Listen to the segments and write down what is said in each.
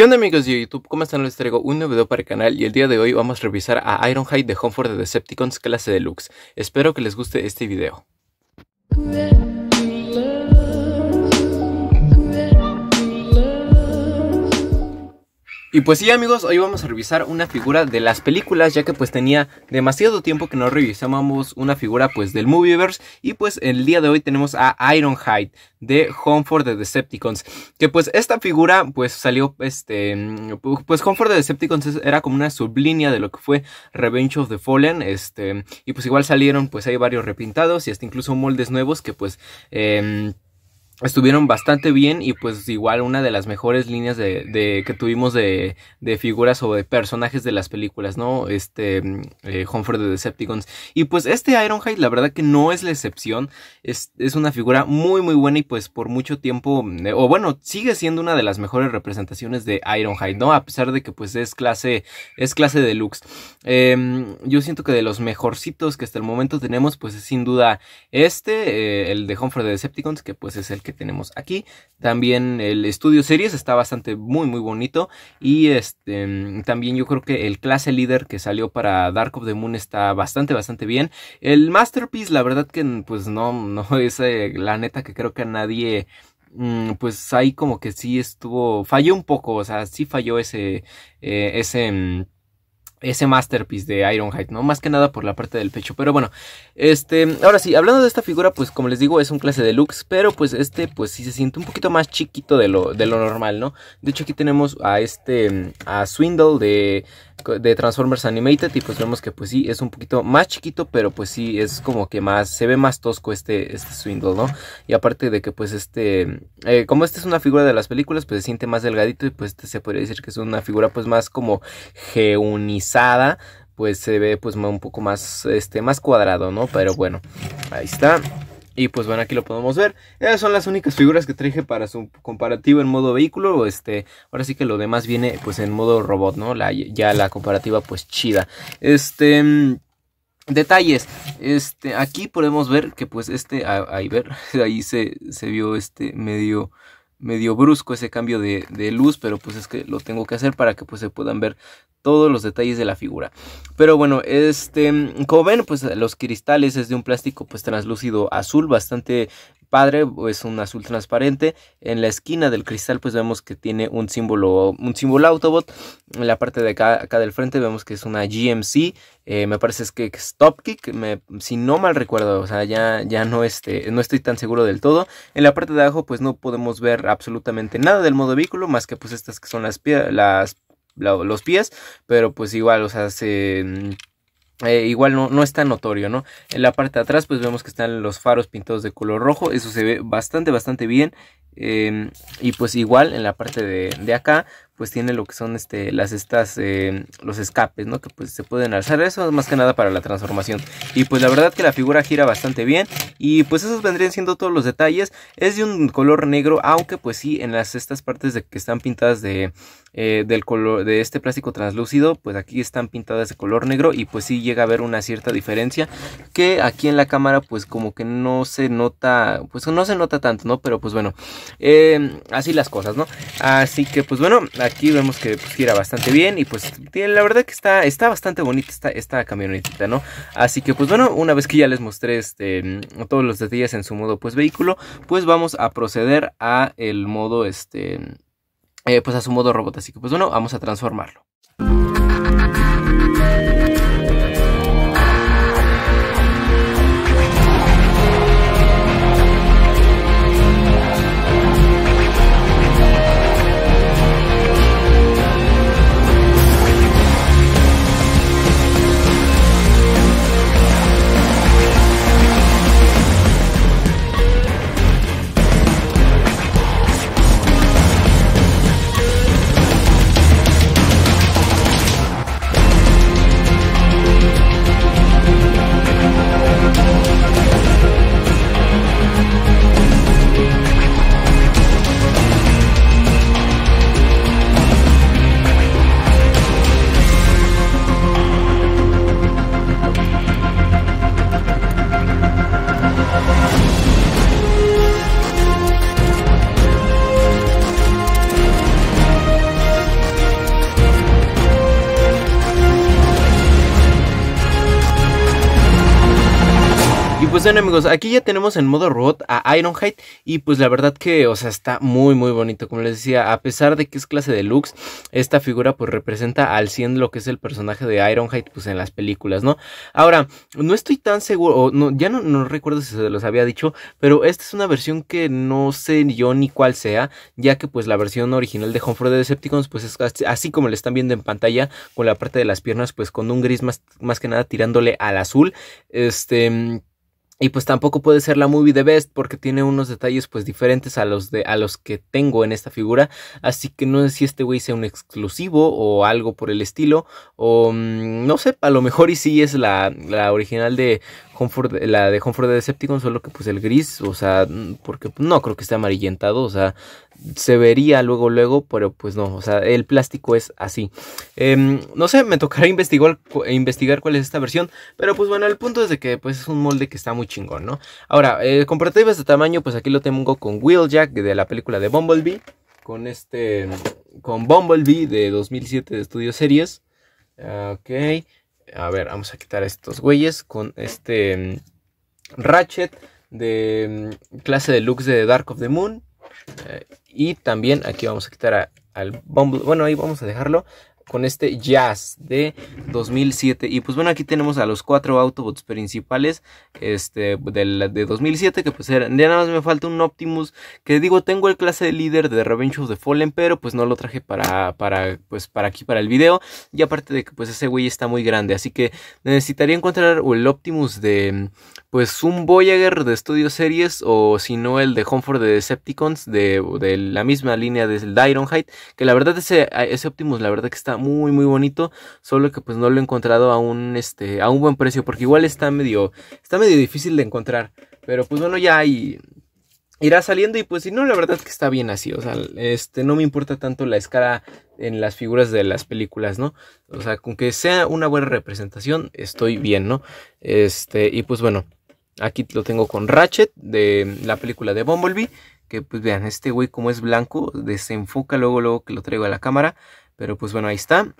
¿Qué onda amigos de YouTube? ¿Cómo están? Les traigo un nuevo video para el canal y el día de hoy vamos a revisar a Ironhide de Homeford de Decepticons clase deluxe. Espero que les guste este video. Y pues sí amigos, hoy vamos a revisar una figura de las películas ya que pues tenía demasiado tiempo que no revisábamos una figura pues del Movieverse y pues el día de hoy tenemos a Ironhide de Home for the Decepticons que pues esta figura pues salió este pues Home for the Decepticons era como una sublínea de lo que fue Revenge of the Fallen este y pues igual salieron pues hay varios repintados y hasta incluso moldes nuevos que pues em, estuvieron bastante bien y pues igual una de las mejores líneas de, de que tuvimos de, figuras o de personajes de las películas, ¿no? Este mm, eh, Humphrey de Decepticons. Y pues este Ironhide la verdad que no es la excepción, es, es una figura muy muy buena y pues por mucho tiempo, mm, eh, o bueno, sigue siendo una de las mejores representaciones de Ironhide, ¿no? A pesar de que pues es clase, es clase deluxe. Eh, yo siento que de los mejorcitos que hasta el momento tenemos pues es sin duda este, eh, el de Humphrey de Decepticons, que pues es el que tenemos aquí. También el estudio series está bastante muy muy bonito. Y este también yo creo que el clase líder que salió para Dark of the Moon está bastante, bastante bien. El Masterpiece, la verdad que pues no, no es eh, la neta que creo que a nadie mm, pues ahí como que sí estuvo, falló un poco, o sea, sí falló ese, eh, ese mm, ese masterpiece de Ironhide, ¿no? Más que nada por la parte del pecho. Pero bueno, este, ahora sí, hablando de esta figura, pues como les digo, es un clase de looks, pero pues este, pues sí se siente un poquito más chiquito de lo, de lo normal, ¿no? De hecho, aquí tenemos a este, a Swindle de de Transformers Animated y pues vemos que pues sí es un poquito más chiquito pero pues sí es como que más se ve más tosco este este Swindle no y aparte de que pues este eh, como este es una figura de las películas pues se siente más delgadito y pues se podría decir que es una figura pues más como geunizada pues se ve pues un poco más este más cuadrado no pero bueno ahí está y pues bueno, aquí lo podemos ver. Esas son las únicas figuras que traje para su comparativo en modo vehículo. Este, ahora sí que lo demás viene pues en modo robot, ¿no? La, ya la comparativa pues chida. Este... Mm, detalles, este, aquí podemos ver que pues este, ahí ver, ahí se, se vio este medio, medio brusco ese cambio de, luz, pero pues es que lo tengo que hacer para que pues se puedan ver todos los detalles de la figura. Pero bueno, este, como ven, pues los cristales es de un plástico pues translúcido azul, bastante padre, es un azul transparente. En la esquina del cristal pues vemos que tiene un símbolo, un símbolo Autobot. En la parte de acá, del frente vemos que es una GMC. Eh, me parece es que es Topkick, si no mal recuerdo, o sea, ya, ya no, este, no estoy tan seguro del todo. En la parte de abajo pues no podemos ver absolutamente nada del modo vehículo, más que pues estas que son las, pie, las los pies, pero pues igual, o sea, se eh, igual no, no es tan notorio, ¿no? En la parte de atrás pues vemos que están los faros pintados de color rojo, eso se ve bastante, bastante bien. Em, y pues igual en la parte de, de acá pues tiene lo que son este, las estas, em, los escapes, ¿no? Que pues se pueden alzar, eso es más que nada para la transformación. Y pues la verdad que la figura gira bastante bien y pues esos vendrían siendo todos los detalles. Es de un color negro, aunque pues sí, en las estas partes de que están pintadas de, eh, del color de este plástico translúcido pues aquí están pintadas de color negro y pues sí llega a haber una cierta diferencia que aquí en la cámara pues como que no se nota pues no se nota tanto no pero pues bueno em, así las cosas no así que pues bueno Aquí vemos que pues, gira bastante bien y pues la verdad que está, está bastante bonita esta, esta camionetita, ¿no? Así que pues bueno, una vez que ya les mostré este, mm, todos los detalles en su modo pues vehículo, pues vamos a proceder a el modo este, eh, pues a su modo robot. Así que pues bueno, vamos a transformarlo. pues bueno amigos, aquí ya tenemos en modo robot a Ironhide y pues la verdad que, o sea, está muy muy bonito, como les decía, a pesar de que es clase de deluxe, esta figura pues representa al 100 lo que es el personaje de Ironhide pues en las películas, ¿no? Ahora, no estoy tan seguro, ya no, recuerdo si se los había dicho, pero esta es una versión que no sé yo ni cuál sea, ya que pues la versión original de Home de Decepticons pues es así como le están viendo en pantalla, con la parte de las piernas pues con un gris más, más que nada tirándole al azul, este y pues tampoco puede ser la movie de best porque tiene unos detalles pues diferentes a los de a los que tengo en esta figura, así que no sé si este güey sea un exclusivo o algo por el estilo o mm, no sé, a lo mejor y sí es la, la original de la de Comfort de Decepticon, solo que pues el gris, o sea, mm, porque pues, no creo que esté amarillentado, o sea, se vería luego, luego, pero pues no, o sea, el plástico es así. Em, no sé, me tocará investigar, investigar cuál es esta versión, pero pues bueno, el punto es de que pues es un molde que está muy chingón, ¿no? Ahora, eh, comparativas de tamaño, pues aquí lo tengo con Wheeljack de la película de Bumblebee, con este, con Bumblebee de 2007 de Estudio Series. Ok, a ver, vamos a quitar estos güeyes con este em, Ratchet de em, clase de looks de Dark of the Moon. Eh, y también aquí vamos a quitar al bombo Bueno, ahí vamos a dejarlo con este Jazz de 2007. Y pues bueno, aquí tenemos a los cuatro Autobots principales este, de 2007, que pues ya nada más me falta un Optimus, que digo, tengo el clase de líder de Revenge of the Fallen, pero pues no lo traje para, para, pues para aquí, para el video. Y aparte de que pues ese güey está muy grande, así que necesitaría encontrar el Optimus de, pues un Voyager de Studio Series, o si no el de for de Decepticons, de, de la misma línea del de Ironhide, que la verdad ese, ese Optimus, la verdad que está muy, muy bonito. Solo que pues no lo he encontrado a un, este, a un buen precio. Porque igual está medio, está medio difícil de encontrar. Pero pues bueno, ya irá saliendo y pues si no, la verdad que está bien así, o sea, este no me importa tanto la escala en las figuras de las películas, ¿no? O sea, con que sea una buena representación estoy bien, ¿no? Este, y pues bueno, aquí lo tengo con Ratchet de la película de Bumblebee, que pues vean, este güey como es blanco, desenfoca luego luego que lo traigo a la cámara. Pero pues bueno, ahí está.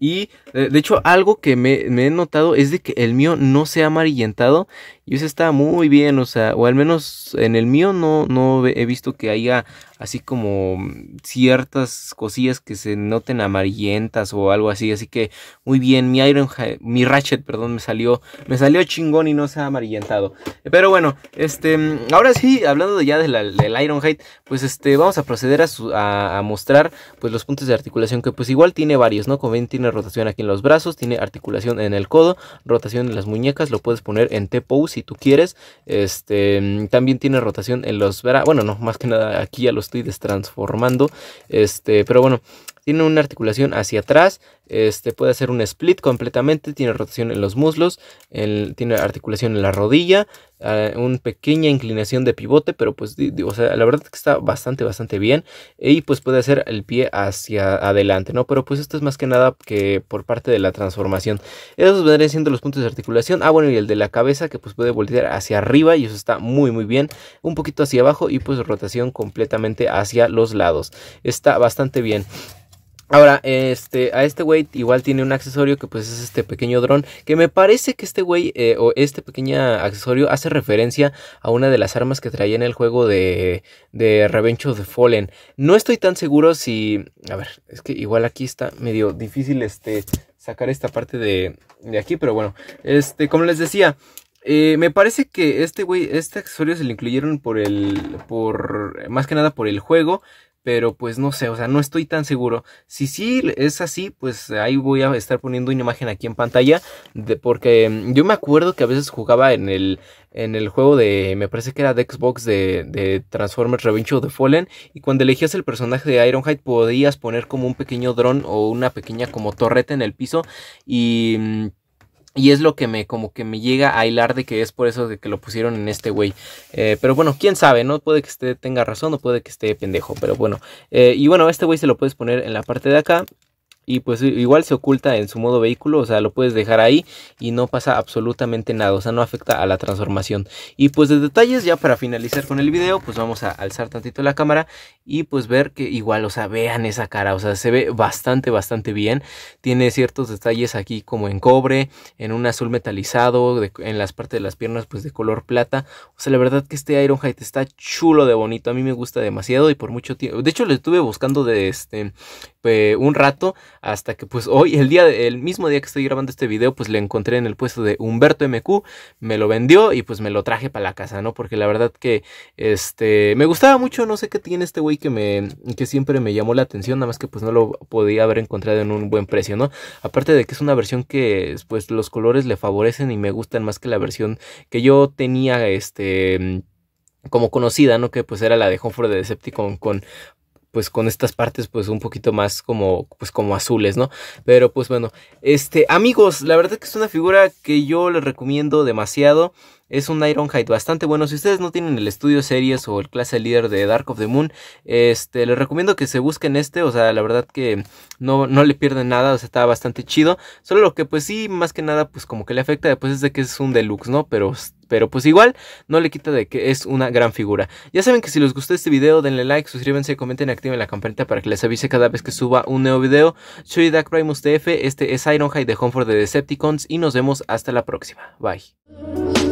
Y eh, de hecho, algo que me, he notado es de que el mío no se ha amarillentado. Y eso está muy bien, o sea, o al menos en el mío no, no he visto que haya así como ciertas cosillas que se noten amarillentas o algo así. Así que muy bien, mi Iron mi Ratchet, perdón, me salió, me salió chingón y no se ha amarillentado. Eh, pero bueno, este, ahora sí, hablando ya del del Ironhide, pues este, vamos a proceder a, mostrar pues los puntos de articulación que pues igual tiene varios, ¿no? Como ven, rotación aquí en los brazos, tiene articulación en el codo, rotación en las muñecas, lo puedes poner en T-pose si tú quieres. Este, mm, también tiene rotación en los brazos, bueno, no, más que nada aquí ya lo estoy destransformando. Este, pero bueno, tiene una articulación hacia atrás, este, puede hacer un split completamente, tiene rotación en los muslos, tiene articulación en la rodilla, eh, una pequeña inclinación de pivote, pero pues la verdad es que está bastante, bastante bien y pues puede hacer el pie hacia adelante, ¿no? Pero pues esto es más que nada que por parte de la transformación. Esos vendrían siendo los puntos de articulación. Ah, bueno, y el de la cabeza que pues puede voltear hacia arriba y eso está muy, muy bien. Un poquito hacia abajo y pues rotación completamente hacia los lados. Está bastante bien. Ahora, este, a este güey igual tiene un accesorio que pues es este pequeño dron, que me parece que este güey eh, o este pequeño accesorio hace referencia a una de las armas que traía en el juego de, de Revenge of the Fallen. No estoy tan seguro si... A ver, es que igual aquí está medio difícil este, sacar esta parte de, de aquí, pero bueno, este, como les decía, eh, me parece que este güey, este accesorio se le incluyeron por el, por, más que nada por el juego, pero pues no sé, o sea, no estoy tan seguro. Si sí es así, pues ahí voy a estar poniendo una imagen aquí en pantalla, de, porque mm, yo me acuerdo que a veces jugaba en el, en el juego de, me parece que era de Xbox de, de Transformers Revenge of the Fallen, y cuando elegías el personaje de Ironhide podías poner como un pequeño dron o una pequeña como torreta en el piso y... Mm, y es lo que me, como que me llega a hilar de que es por eso de que lo pusieron en este güey. Eh, pero bueno, quién sabe, ¿no? Puede que esté, tenga razón o puede que esté pendejo, pero bueno. Eh, y bueno, este güey se lo puedes poner en la parte de acá y pues igual se oculta en su modo vehículo, o sea, lo puedes dejar ahí y no pasa absolutamente nada, o sea, no afecta a la transformación. Y pues de detalles, ya para finalizar con el video, pues vamos a alzar tantito la cámara y pues ver que igual, o sea, vean esa cara, o sea, se ve bastante, bastante bien. Tiene ciertos detalles aquí como en cobre, en un azul metalizado, en las partes de las piernas pues de color plata. O sea, la verdad que este Ironhide está chulo de bonito, a mí me gusta demasiado y por mucho tiempo, de hecho lo estuve buscando de este, un rato hasta que pues hoy, el día, el mismo día que estoy grabando este video, pues le encontré en el puesto de Humberto MQ, me lo vendió y pues me lo traje para la casa, ¿no? Porque la verdad que este, me gustaba mucho, no sé qué tiene este güey que me, que siempre me llamó la atención, nada más que pues no lo podía haber encontrado en un buen precio, ¿no? Aparte de que es una versión que pues los colores le favorecen y me gustan más que la versión que yo tenía, este como conocida, ¿no? Que pues era la de Humphrey de Decepticon con pues con estas partes pues un poquito más como pues como azules, ¿no? Pero pues bueno, este amigos, la verdad que es una figura que yo les recomiendo demasiado es un Ironhide bastante bueno. Si ustedes no tienen el estudio series o el clase líder de Dark of the Moon, este, les recomiendo que se busquen este. O sea, la verdad que no, no le pierden nada, o sea, está bastante chido. Solo lo que pues sí, más que nada, pues como que le afecta después es de que es un deluxe, ¿no? Pero pero pues igual no le quita de que es una gran figura. Ya saben que si les gustó este video, denle like, suscríbanse, comenten, activen la campanita para que les avise cada vez que suba un nuevo video. Soy Dark Primus TF, este es Ironhide de Homeford de Decepticons y nos vemos hasta la próxima. Bye.